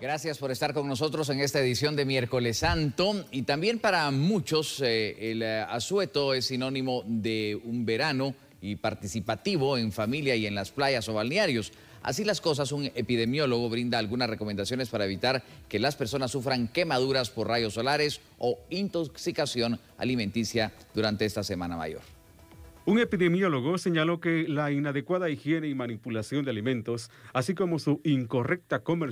Gracias por estar con nosotros en esta edición de Miércoles Santo. Y también para muchos eh, el eh, asueto es sinónimo de un verano y participativo en familia y en las playas o balnearios. Así las cosas, un epidemiólogo brinda algunas recomendaciones para evitar que las personas sufran quemaduras por rayos solares o intoxicación alimenticia durante esta Semana Mayor. Un epidemiólogo señaló que la inadecuada higiene y manipulación de alimentos, así como su incorrecta comercialización,